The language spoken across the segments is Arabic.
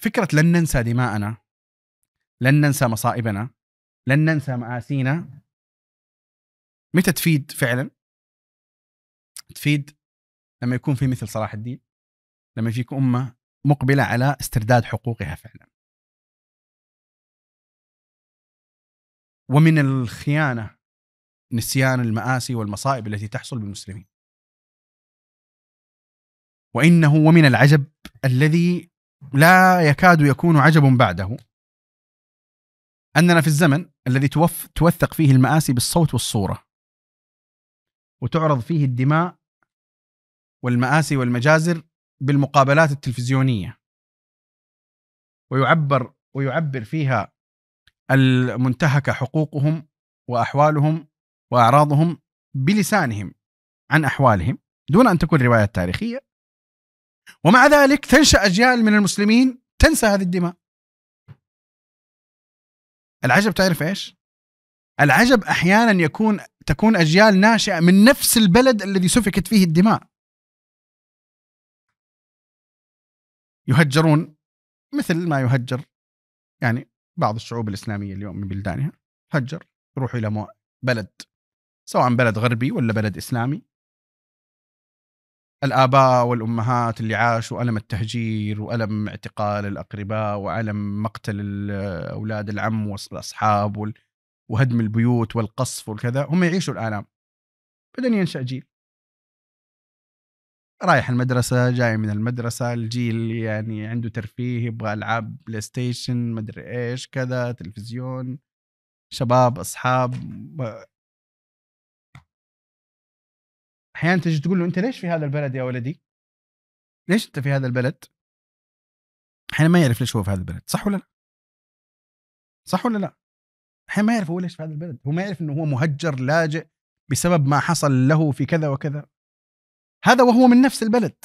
فكره لن ننسى دماءنا لن ننسى مصائبنا لن ننسى مآسينا متى تفيد فعلا؟ تفيد لما يكون في مثل صلاح الدين لما يجيك امه مقبله على استرداد حقوقها فعلا. ومن الخيانه نسيان المآسي والمصائب التي تحصل بالمسلمين. وانه ومن العجب الذي لا يكاد يكون عجب بعده أننا في الزمن الذي توثق فيه المآسي بالصوت والصورة وتعرض فيه الدماء والمآسي والمجازر بالمقابلات التلفزيونية ويعبر ويعبر فيها المنتهكة حقوقهم وأحوالهم وأعراضهم بلسانهم عن أحوالهم دون أن تكون روايات تاريخية ومع ذلك تنشا اجيال من المسلمين تنسى هذه الدماء العجب تعرف ايش العجب احيانا يكون تكون اجيال ناشئه من نفس البلد الذي سفكت فيه الدماء يهجرون مثل ما يهجر يعني بعض الشعوب الاسلاميه اليوم من بلدانها هجر يروحوا الى بلد سواء بلد غربي ولا بلد اسلامي الآباء والأمهات اللي عاشوا ألم التهجير وألم اعتقال الأقرباء وألم مقتل أولاد العم والأصحاب وهدم البيوت والقصف والكذا هم يعيشوا الآلام بعدين ينشأ جيل رايح المدرسة جاي من المدرسة الجيل يعني عنده ترفيه يبغى ألعاب بلاي ستيشن مدري إيش كذا تلفزيون شباب أصحاب احيانا تجي تقول له انت ليش في هذا البلد يا ولدي؟ ليش انت في هذا البلد؟ احيانا ما يعرف ليش هو في هذا البلد، صح ولا لا؟ صح ولا لا؟ احيانا ما يعرف هو ليش في هذا البلد، هو ما يعرف انه هو مهجر لاجئ بسبب ما حصل له في كذا وكذا. هذا وهو من نفس البلد.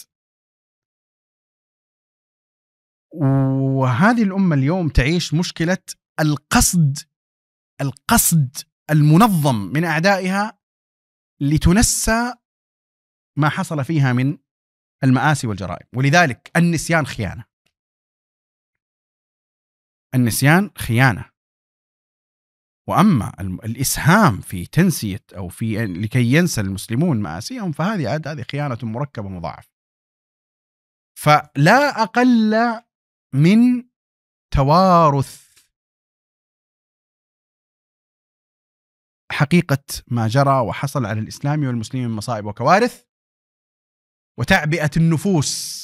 وهذه الامه اليوم تعيش مشكله القصد القصد المنظم من اعدائها لتنسى ما حصل فيها من المآسي والجرائم ولذلك النسيان خيانة النسيان خيانة وأما الإسهام في تنسية أو في لكي ينسى المسلمون مآسيهم فهذه هذه خيانة مركبة مضاعفة فلا أقل من توارث حقيقة ما جرى وحصل على الإسلام والمسلمين من مصائب وكوارث وتعبئه النفوس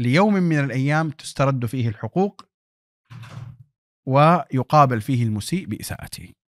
ليوم من الايام تسترد فيه الحقوق ويقابل فيه المسيء باساءته